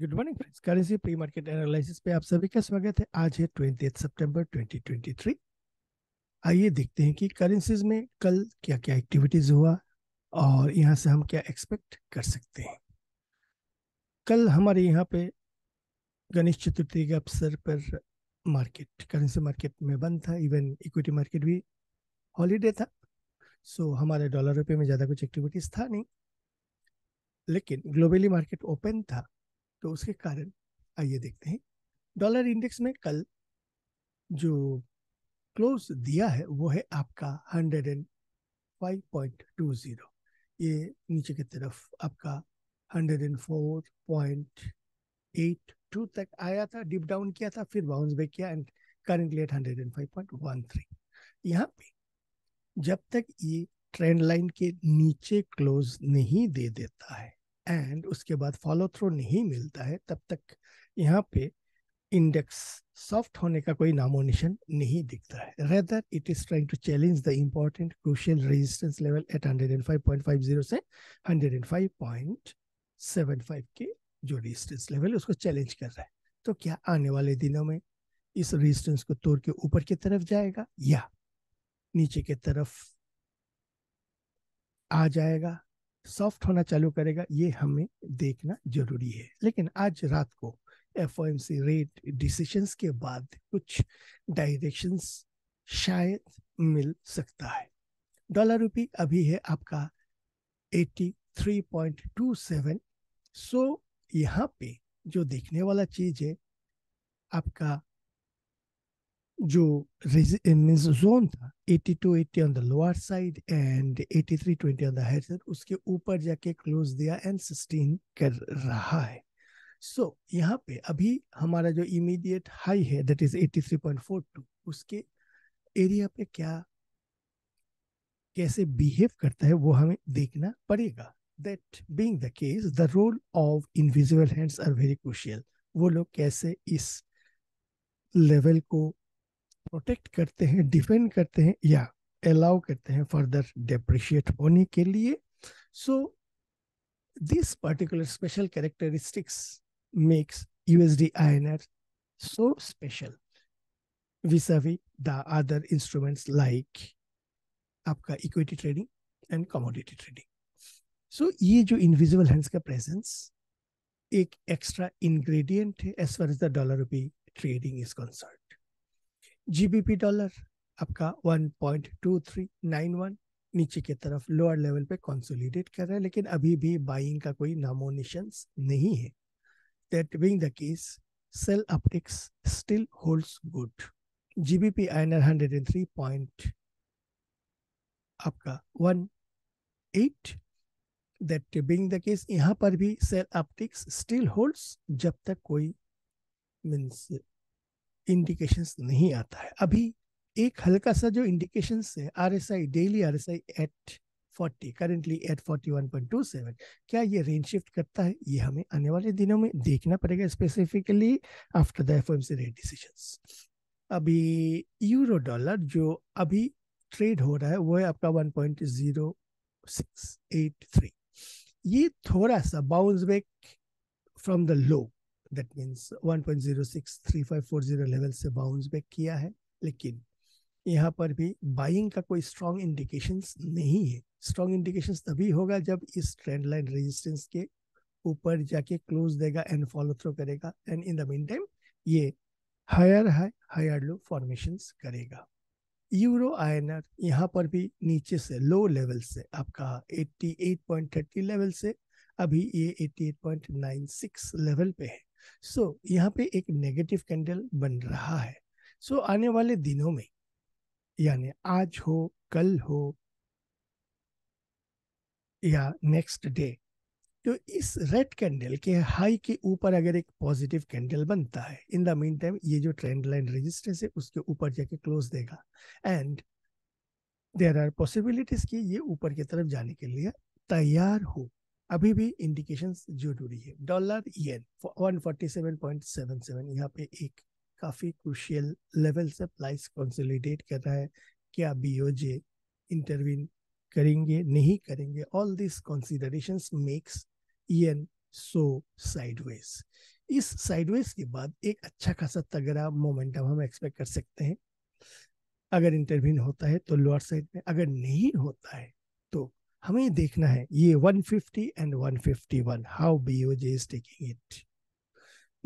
good morning friends currency pre market analysis पे आप सभी का स्वागत है आज है ट्वेंटी सितंबर 2023 आइए देखते हैं कि करेंसीज में कल क्या क्या एक्टिविटीज हुआ और यहाँ से हम क्या एक्सपेक्ट कर सकते हैं कल हमारे यहाँ पे गणेश चतुर्थी के अवसर पर मार्केट करेंसी मार्केट में बंद था इवन इक्विटी मार्केट भी हॉलीडे था सो हमारे डॉलर रुपये में ज़्यादा कुछ एक्टिविटीज था नहीं लेकिन ग्लोबली मार्केट ओपन था तो उसके कारण आइए देखते हैं डॉलर इंडेक्स में कल जो क्लोज दिया है वो है आपका 105.20 ये नीचे की तरफ आपका 104.82 तक आया था डिप डाउन किया था फिर बाउंस बैक किया and currently at hundred and five point one three यहाँ पे जब तक ये ट्रेंड लाइन के नीचे क्लोज नहीं दे देता है एंड उसके बाद फॉलो थ्रू नहीं मिलता है तब तक यहाँ पे इंडेक्स सॉफ्ट होने का कोई नामोनिशन नहीं दिखता है rather it is trying to challenge the important crucial resistance level at 105.50 से 105.75 के जो रेजिस्टेंस लेवल उसको चैलेंज कर रहा है तो क्या आने वाले दिनों में इस रेजिस्टेंस को तोड़ के ऊपर की तरफ जाएगा या नीचे की तरफ आ जाएगा सॉफ्ट होना चालू करेगा ये हमें देखना जरूरी है लेकिन आज रात को एफ रेट डिसीशंस के बाद कुछ डायरेक्शंस शायद मिल सकता है डॉलर रुपी अभी है आपका 83.27 सो यहाँ पे जो देखने वाला चीज है आपका जो जोन था 82-80 on the lower side and 83-20 on the higher side उसके ऊपर जाके क्लोज दिया एंड सस्टेन कर रहा है सो so, यहाँ पे अभी हमारा जो इमीडिएट हाई है दैट इज 83.42 उसके एरिया पे क्या कैसे बिहेव करता है वो हमें देखना पड़ेगा that being the case the role of invisible hands are very crucial वो लोग कैसे इस लेवल को प्रोटेक्ट करते हैं डिफेंड करते हैं या अलाउ करते हैं फर्दर डेप्रिशिएट होने के लिए so this particular special characteristics makes USD INR so special vis-a-vis the other आपका equity trading and commodity trading so ये जो इनविजिबल हैंड्स का प्रेजेंस एक एक्स्ट्रा इंग्रेडिएंट है as far as the dollar rupee trading is concern GBP dollar आपका 1.2391 नीचे की तरफ लोअर लेवल पे कंसोलिडेट कर रहा है लेकिन अभी भी बाइंग का कोई नामो नहीं है that being the case sell upticks still holds good GBP INR 103 point आपका 18 दैट बीइंग द केस यहाँ पर भी सेल अपटिक्स स्टिल होल्ड्स जब तक कोई मीन्स इंडिकेशंस नहीं आता है अभी एक हल्का सा जो इंडिकेशंस है R S I daily R S I at 40 currently at 41.27 क्या ये रेंज शिफ्ट करता है ये हमें आने वाले दिनों में देखना पड़ेगा specifically after the Fed rate decisions अभी यूरो डॉलर जो अभी ट्रेड हो रहा है वो है आपका 1.0683 ये थोड़ा सा bounce back from the low that means 1.063540 level से बाउंस बैक किया है लेकिन यहाँ पर भी बाइंग का कोई स्ट्रॉन्ग इंडिकेशंस नहीं है स्ट्रॉन्ग इंडिकेशंस तभी होगा जब इस ट्रेंड लाइन रेजिस्टेंस के ऊपर जाके क्लोज देगा एंड फॉलो थ्रो करेगा and in the mean time ये higher high higher low formation करेगा यूरो आयनर यहाँ पर भी नीचे से लो लेवल से आपका 88.30 लेवल से अभी ये 88.96 लेवल पे है सो so, यहाँ पे एक नेगेटिव कैंडल बन रहा है सो so, आने वाले दिनों में यानी आज हो कल हो या नेक्स्ट डे तो इस रेड कैंडल के हाई के ऊपर अगर एक पॉजिटिव कैंडल बनता है इन द मीन टाइम ये जो ट्रेंड लाइन रेजिस्टेंस है उसके ऊपर जाके क्लोज देगा एंड देर आर पॉसिबिलिटीज कि ये ऊपर की तरफ जाने के लिए तैयार हो अभी भी इंडिकेशंस जो जुड़ी है डॉलर येन वन 147.77 यहाँ पे एक काफ़ी क्रुशियल लेवल से प्राइस कंसोलिडेट कर रहा है क्या बी ओ जे इंटरवीन करेंगे नहीं करेंगे all this consideration makes yen so sideways इस साइडवेज के बाद एक अच्छा खासा तगड़ा मोमेंटम हम एक्सपेक्ट कर सकते हैं अगर इंटरवीन होता है तो लोअर साइड में अगर नहीं होता है हमें देखना है ये 150 and 151 how BOJ is taking it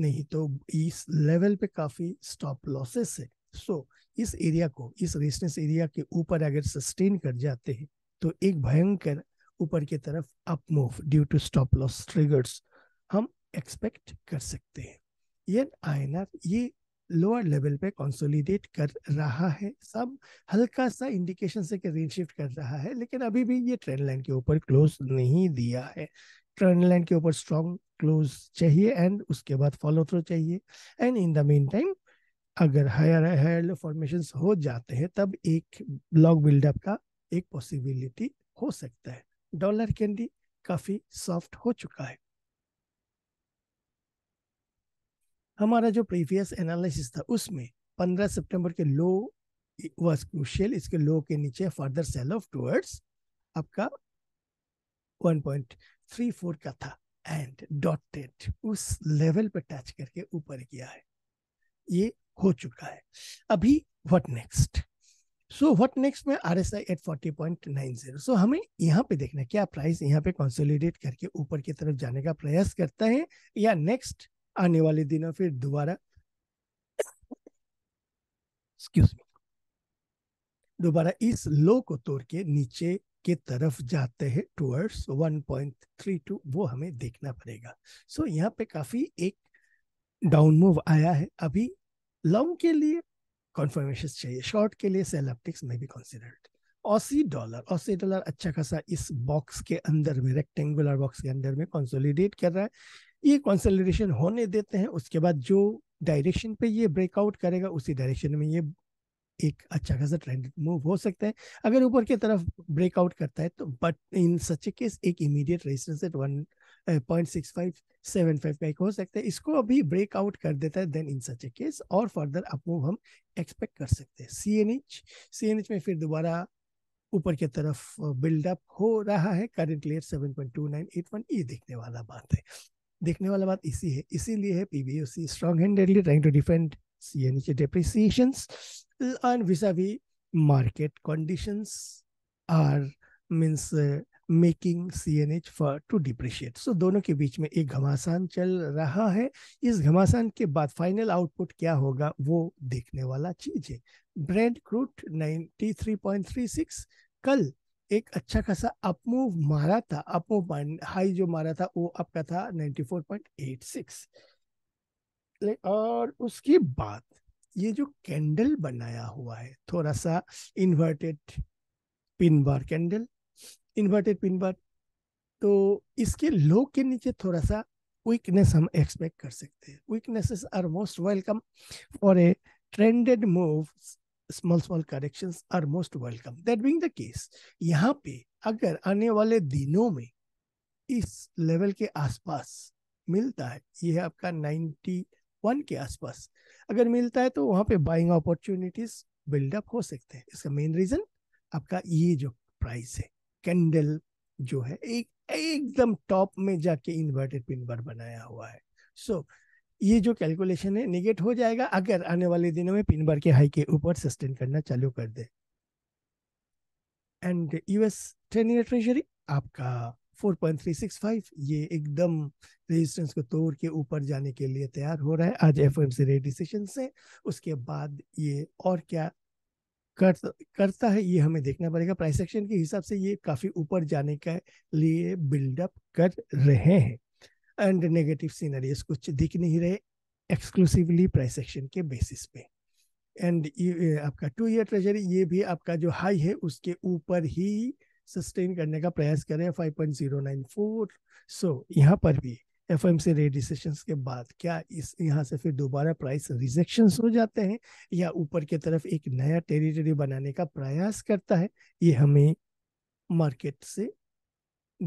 नहीं तो इस लेवल पे काफी स्टॉप लॉसेस है सो so, इस एरिया को इस रेजिस्टेंस एरिया के ऊपर अगर सस्टेन कर जाते हैं तो एक भयंकर ऊपर की तरफ up move due to stop loss triggers हम एक्सपेक्ट कर सकते हैं ये आयनर ये लोअर लेवल पे कंसोलिडेट कर रहा है सब हल्का सा इंडिकेशन से रेंज शिफ्ट कर रहा है लेकिन अभी भी ये ट्रेंड लाइन के ऊपर क्लोज नहीं दिया है ट्रेंड लाइन के ऊपर स्ट्रॉन्ग क्लोज चाहिए एंड उसके बाद फॉलो थ्रू चाहिए and in the mean time अगर हायर हायर लो फॉर्मेशन हो जाते हैं तब एक ब्लॉक बिल्डअप का एक पॉसिबिलिटी हो सकता है डॉलर कैंडी काफी सॉफ्ट हो चुका है हमारा जो प्रीवियस एनालिसिस था उसमें 15 सितंबर के लो वाज क्रूशियल इसके लो के नीचे फर्दर सेल ऑफ टूवर्ड्स आपका 1.34 का था एंड डॉटेड उस लेवल पर टच करके ऊपर गया है ये हो चुका है अभी what next so what next में आर एस आई सो हमें यहाँ पे देखना क्या प्राइस यहाँ पे कंसोलिडेट करके ऊपर की तरफ जाने का प्रयास करता है या नेक्स्ट आने वाले दिनों फिर दोबारा दोबारा इस लो को तोड़ के नीचे के तरफ जाते हैं टूवर्ड्स 1.32 वो हमें देखना पड़ेगा सो so, यहाँ पे काफी एक डाउन मूव आया है अभी लॉन्ग के लिए कॉन्फर्मेशन चाहिए शॉर्ट के लिए सेलेप्टिक्स में भी considered Aussie dollar Aussie dollar अच्छा खासा इस बॉक्स के अंदर में रेक्टेंगुलर बॉक्स के अंदर में कंसोलिडेट कर रहा है ये कंसोलिडेशन होने देते हैं उसके बाद जो डायरेक्शन पे ये ब्रेकआउट करेगा उसी डायरेक्शन में ये एक अच्छा खासा ट्रेंड मूव हो सकता है अगर ऊपर की तरफ ब्रेकआउट करता है तो but in such a case एक immediate resistance at one point six five seven five का एक हो सकता है इसको अभी ब्रेकआउट कर देता है then in such a case और फर्दर अप मूव हम एक्सपेक्ट कर सकते हैं C N H C N H में फिर दोबारा ऊपर की तरफ बिल्डअप uh, हो रहा है currently at seven point two nine eight one ये देखने वाला बात है देखने वाला बात इसी है इसीलिए है PBOC strong handedly trying to defend ये नीचे depreciations and visa market market are are making C N H for to depreciate so दोनों के बीच में एक घमासान चल रहा है इस घमासान के बाद फाइनल आउटपुट क्या होगा वो देखने वाला चीज है ब्रेंड क्रूट 93.36 कल एक अच्छा खासा अपमूव मारा था अपमूव पॉइंट हाई जो मारा था वो आपका था 94.86 और उसके बाद ये जो कैंडल बनाया हुआ है थोड़ा सा inverted pin bar candle inverted pin bar तो इसके लो के नीचे थोड़ा सा वीकनेस हम एक्सपेक्ट कर सकते हैं weaknesses are most welcome for a trended move small small corrections are most welcome that being the case यहाँ पे अगर आने वाले दिनों में इस लेवल के आसपास मिलता है ये है आपका 91 के आसपास अगर मिलता है तो वहाँ पे बाइंग अपॉर्चुनिटीज बिल्डअप हो सकते हैं इसका मेन रीजन आपका ये जो प्राइस है कैंडल जो है एक एकदम टॉप में जाके इन्वर्टेड पिन पर बनाया हुआ है सो so, ये जो कैलकुलेशन है निगेट हो जाएगा अगर आने वाले दिनों में पिन बार के हाई के ऊपर सस्टेन करना चालू कर दे and US ten year treasury आपका 4.365 ये एकदम रेजिस्टेंस को तोड़ के ऊपर जाने के लिए तैयार हो रहा है आज एफ एम रेट डिसीशन से उसके बाद ये और क्या कर करता है ये हमें देखना पड़ेगा प्राइस एक्शन के हिसाब से ये काफ़ी ऊपर जाने के लिए बिल्डअप कर रहे हैं एंड नेगेटिव सीनरीज कुछ दिख नहीं रहे एक्सक्लूसिवली प्राइस एक्शन के बेसिस पे एंड आपका टू ईयर ट्रेजरी ये भी आपका जो हाई है उसके ऊपर ही सस्टेन करने का प्रयास कर रहे हैं five point zero nine four so यहाँ पर भी F M C red recession के बाद क्या इस यहाँ से फिर दोबारा प्राइस रिजेक्शन हो जाते हैं या ऊपर की तरफ एक नया टेरिटरी बनाने का प्रयास करता है ये हमें मार्केट से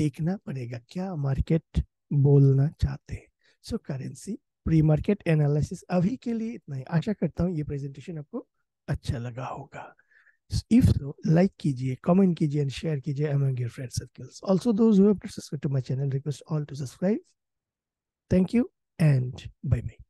देखना पड़ेगा क्या मार्केट बोलना चाहते हैं so currency pre market analysis अभी के लिए इतना ही आशा करता हूँ ये प्रेजेंटेशन आपको अच्छा लगा होगा इफ सो लाइक कीजिए कमेंट कीजिए एंड शेयर कीजिए among your friend circles also those who are to my channel request all to subscribe thank you and bye bye